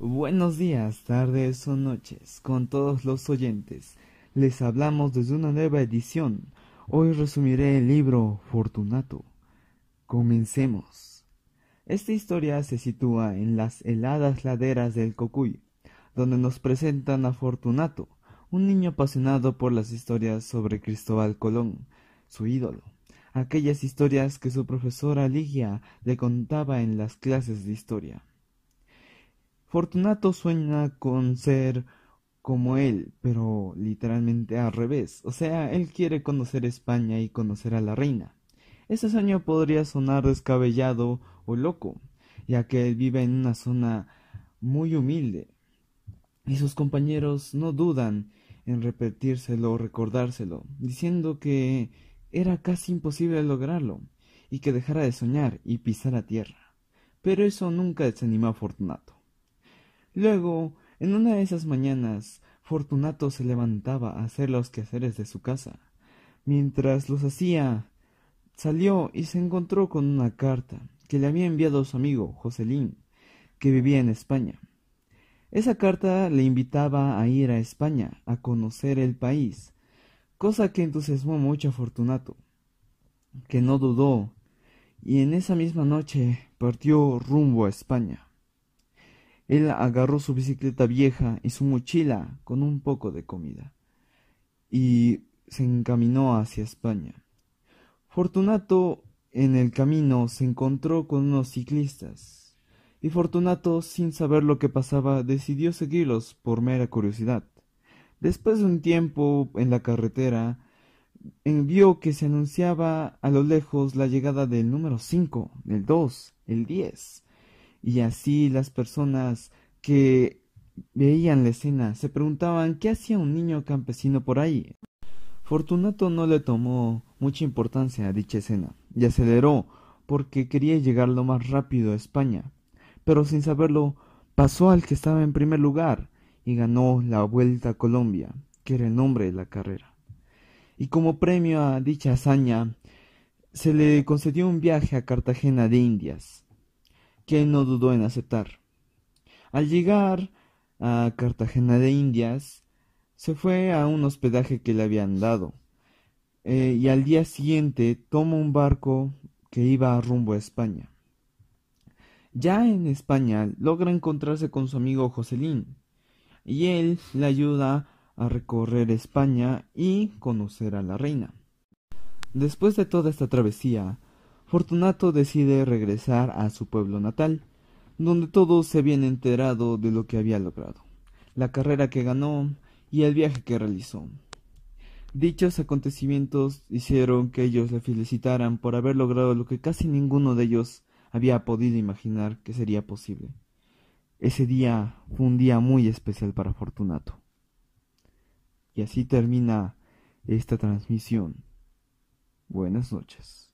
Buenos días, tardes o noches, con todos los oyentes. Les hablamos desde una nueva edición. Hoy resumiré el libro Fortunato. Comencemos. Esta historia se sitúa en las heladas laderas del Cocuy, donde nos presentan a Fortunato, un niño apasionado por las historias sobre Cristóbal Colón, su ídolo aquellas historias que su profesora Ligia le contaba en las clases de historia. Fortunato sueña con ser como él, pero literalmente al revés. O sea, él quiere conocer España y conocer a la reina. Ese sueño podría sonar descabellado o loco, ya que él vive en una zona muy humilde, y sus compañeros no dudan en repetírselo o recordárselo, diciendo que era casi imposible lograrlo, y que dejara de soñar y pisar a tierra. Pero eso nunca desanimó a Fortunato. Luego, en una de esas mañanas, Fortunato se levantaba a hacer los quehaceres de su casa. Mientras los hacía, salió y se encontró con una carta que le había enviado su amigo Joselín, que vivía en España. Esa carta le invitaba a ir a España, a conocer el país, cosa que entusiasmó mucho a Fortunato, que no dudó, y en esa misma noche partió rumbo a España. Él agarró su bicicleta vieja y su mochila con un poco de comida, y se encaminó hacia España. Fortunato en el camino se encontró con unos ciclistas, y Fortunato, sin saber lo que pasaba, decidió seguirlos por mera curiosidad. Después de un tiempo en la carretera, vio que se anunciaba a lo lejos la llegada del número cinco, el dos, el diez, y así las personas que veían la escena se preguntaban qué hacía un niño campesino por ahí. Fortunato no le tomó mucha importancia a dicha escena y aceleró porque quería llegar lo más rápido a España, pero sin saberlo pasó al que estaba en primer lugar y ganó la Vuelta a Colombia, que era el nombre de la carrera. Y como premio a dicha hazaña, se le concedió un viaje a Cartagena de Indias, que no dudó en aceptar. Al llegar a Cartagena de Indias, se fue a un hospedaje que le habían dado, eh, y al día siguiente toma un barco que iba rumbo a España. Ya en España logra encontrarse con su amigo Joselín, y él le ayuda a recorrer España y conocer a la reina. Después de toda esta travesía, Fortunato decide regresar a su pueblo natal, donde todos se habían enterado de lo que había logrado, la carrera que ganó y el viaje que realizó. Dichos acontecimientos hicieron que ellos le felicitaran por haber logrado lo que casi ninguno de ellos había podido imaginar que sería posible. Ese día fue un día muy especial para Fortunato. Y así termina esta transmisión. Buenas noches.